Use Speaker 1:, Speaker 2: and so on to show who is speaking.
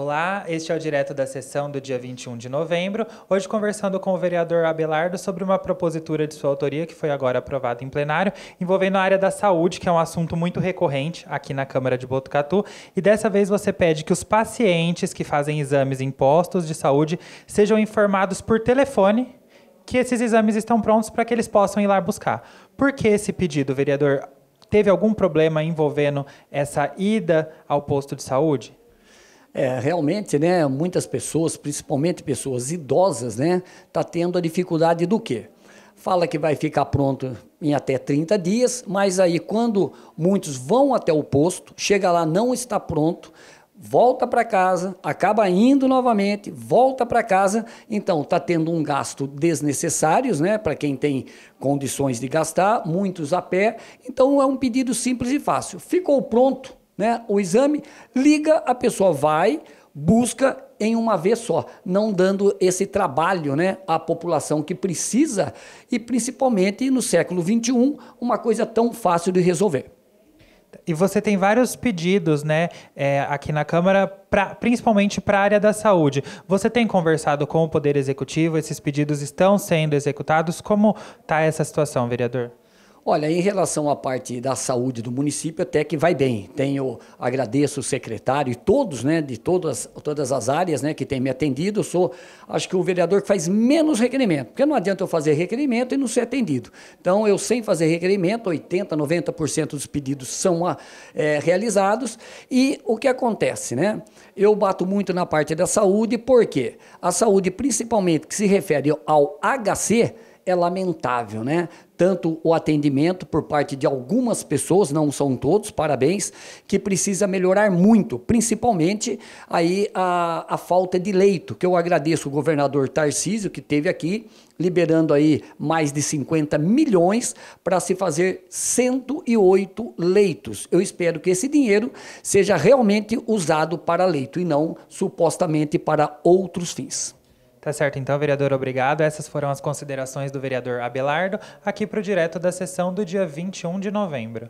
Speaker 1: Olá, este é o direto da sessão do dia 21 de novembro. Hoje conversando com o vereador Abelardo sobre uma propositura de sua autoria que foi agora aprovada em plenário, envolvendo a área da saúde, que é um assunto muito recorrente aqui na Câmara de Botucatu, e dessa vez você pede que os pacientes que fazem exames em postos de saúde sejam informados por telefone que esses exames estão prontos para que eles possam ir lá buscar. Por que esse pedido, vereador? Teve algum problema envolvendo essa ida ao posto de saúde? É, realmente, né, muitas pessoas, principalmente pessoas idosas, né,
Speaker 2: tá tendo a dificuldade do quê? Fala que vai ficar pronto em até 30 dias, mas aí quando muitos vão até o posto, chega lá não está pronto, volta para casa, acaba indo novamente, volta para casa, então está tendo um gasto desnecessário, né, para quem tem condições de gastar, muitos a pé. Então é um pedido simples e fácil. Ficou pronto, né? O exame liga, a pessoa vai, busca em uma vez só, não dando esse trabalho né, à população que precisa e principalmente no século XXI, uma coisa tão
Speaker 1: fácil de resolver. E você tem vários pedidos, né, é, aqui na Câmara, pra, principalmente para a área da saúde. Você tem conversado com o Poder Executivo? Esses pedidos estão sendo executados? Como está essa situação, vereador?
Speaker 2: Olha, em relação à parte da saúde do município, até que vai bem. Tenho, agradeço o secretário e todos, né, de todas, todas as áreas, né, que têm me atendido. Eu sou, acho que o vereador que faz menos requerimento, porque não adianta eu fazer requerimento e não ser atendido. Então, eu sem fazer requerimento, 80, 90% dos pedidos são ah, é, realizados. E o que acontece, né? Eu bato muito na parte da saúde, porque a saúde, principalmente que se refere ao HC, é lamentável, né? Tanto o atendimento por parte de algumas pessoas, não são todos, parabéns, que precisa melhorar muito, principalmente aí a, a falta de leito, que eu agradeço o governador Tarcísio, que teve aqui, liberando aí mais de 50 milhões para se fazer 108 leitos. Eu espero que esse dinheiro seja realmente usado para leito e não
Speaker 1: supostamente para outros fins. Tá certo, então, vereador, obrigado. Essas foram as considerações do vereador Abelardo, aqui para o direto da sessão do dia 21 de novembro.